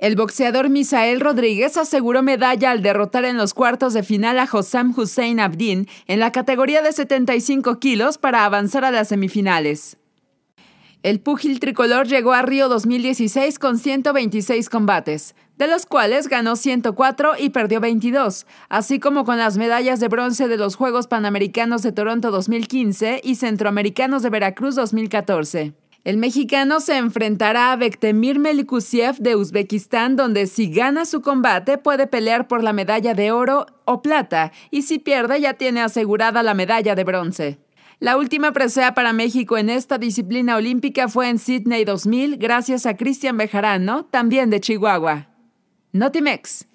El boxeador Misael Rodríguez aseguró medalla al derrotar en los cuartos de final a Hossam Hussein Abdin en la categoría de 75 kilos para avanzar a las semifinales. El púgil tricolor llegó a Río 2016 con 126 combates, de los cuales ganó 104 y perdió 22, así como con las medallas de bronce de los Juegos Panamericanos de Toronto 2015 y Centroamericanos de Veracruz 2014. El mexicano se enfrentará a Bektemir Melikusiev de Uzbekistán, donde si gana su combate puede pelear por la medalla de oro o plata, y si pierde ya tiene asegurada la medalla de bronce. La última presea para México en esta disciplina olímpica fue en Sydney 2000, gracias a Cristian Bejarano, también de Chihuahua. Notimex.